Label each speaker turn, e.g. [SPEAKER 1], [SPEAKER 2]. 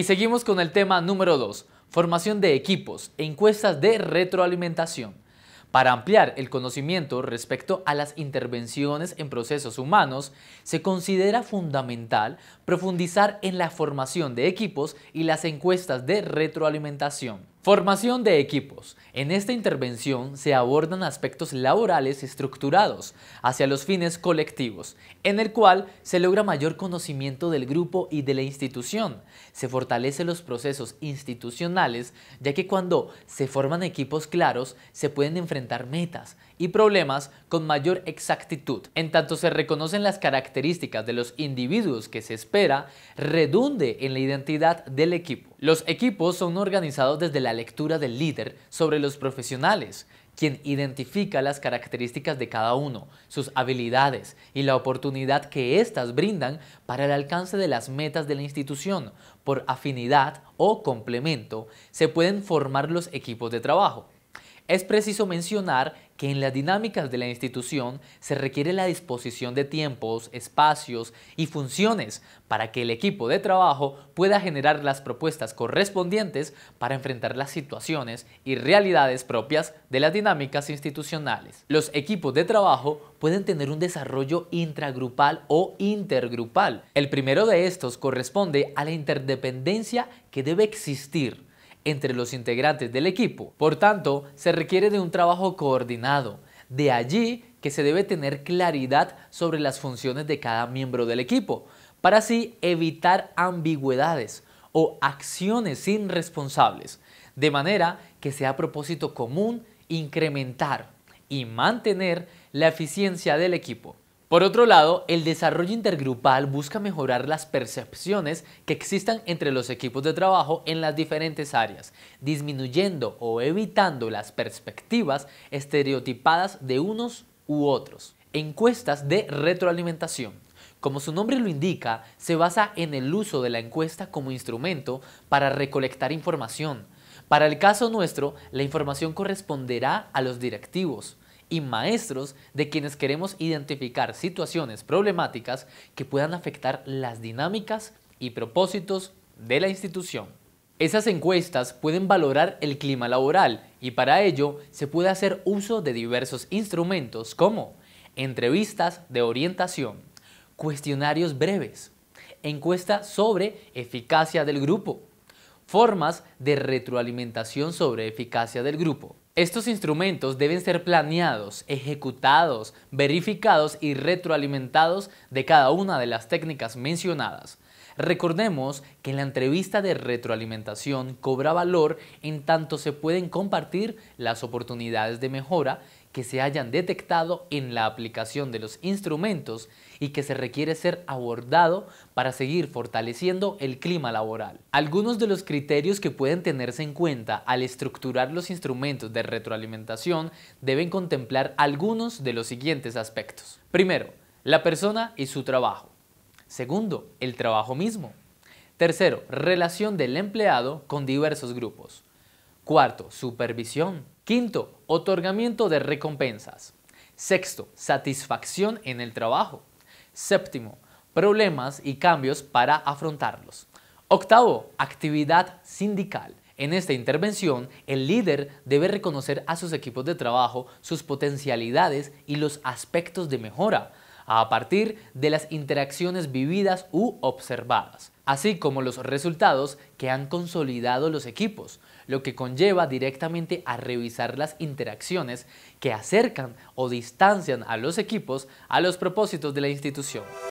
[SPEAKER 1] Y seguimos con el tema número 2, formación de equipos, e encuestas de retroalimentación. Para ampliar el conocimiento respecto a las intervenciones en procesos humanos, se considera fundamental profundizar en la formación de equipos y las encuestas de retroalimentación. Formación de equipos. En esta intervención se abordan aspectos laborales estructurados hacia los fines colectivos, en el cual se logra mayor conocimiento del grupo y de la institución. Se fortalecen los procesos institucionales, ya que cuando se forman equipos claros, se pueden enfrentar metas, y problemas con mayor exactitud. En tanto se reconocen las características de los individuos que se espera, redunde en la identidad del equipo. Los equipos son organizados desde la lectura del líder sobre los profesionales, quien identifica las características de cada uno, sus habilidades y la oportunidad que éstas brindan para el alcance de las metas de la institución. Por afinidad o complemento se pueden formar los equipos de trabajo. Es preciso mencionar que en las dinámicas de la institución se requiere la disposición de tiempos, espacios y funciones para que el equipo de trabajo pueda generar las propuestas correspondientes para enfrentar las situaciones y realidades propias de las dinámicas institucionales. Los equipos de trabajo pueden tener un desarrollo intragrupal o intergrupal. El primero de estos corresponde a la interdependencia que debe existir entre los integrantes del equipo. Por tanto, se requiere de un trabajo coordinado. De allí que se debe tener claridad sobre las funciones de cada miembro del equipo, para así evitar ambigüedades o acciones irresponsables, de manera que sea propósito común incrementar y mantener la eficiencia del equipo. Por otro lado, el desarrollo intergrupal busca mejorar las percepciones que existan entre los equipos de trabajo en las diferentes áreas, disminuyendo o evitando las perspectivas estereotipadas de unos u otros. Encuestas de retroalimentación. Como su nombre lo indica, se basa en el uso de la encuesta como instrumento para recolectar información. Para el caso nuestro, la información corresponderá a los directivos, y maestros de quienes queremos identificar situaciones problemáticas que puedan afectar las dinámicas y propósitos de la institución. Esas encuestas pueden valorar el clima laboral y para ello se puede hacer uso de diversos instrumentos como entrevistas de orientación, cuestionarios breves, encuesta sobre eficacia del grupo, formas de retroalimentación sobre eficacia del grupo, estos instrumentos deben ser planeados, ejecutados, verificados y retroalimentados de cada una de las técnicas mencionadas. Recordemos que la entrevista de retroalimentación cobra valor en tanto se pueden compartir las oportunidades de mejora que se hayan detectado en la aplicación de los instrumentos y que se requiere ser abordado para seguir fortaleciendo el clima laboral. Algunos de los criterios que pueden tenerse en cuenta al estructurar los instrumentos de retroalimentación deben contemplar algunos de los siguientes aspectos. Primero, la persona y su trabajo. Segundo, el trabajo mismo. Tercero, relación del empleado con diversos grupos. Cuarto, supervisión. Quinto, otorgamiento de recompensas. Sexto, satisfacción en el trabajo. Séptimo, problemas y cambios para afrontarlos. Octavo, actividad sindical. En esta intervención, el líder debe reconocer a sus equipos de trabajo sus potencialidades y los aspectos de mejora a partir de las interacciones vividas u observadas, así como los resultados que han consolidado los equipos, lo que conlleva directamente a revisar las interacciones que acercan o distancian a los equipos a los propósitos de la institución.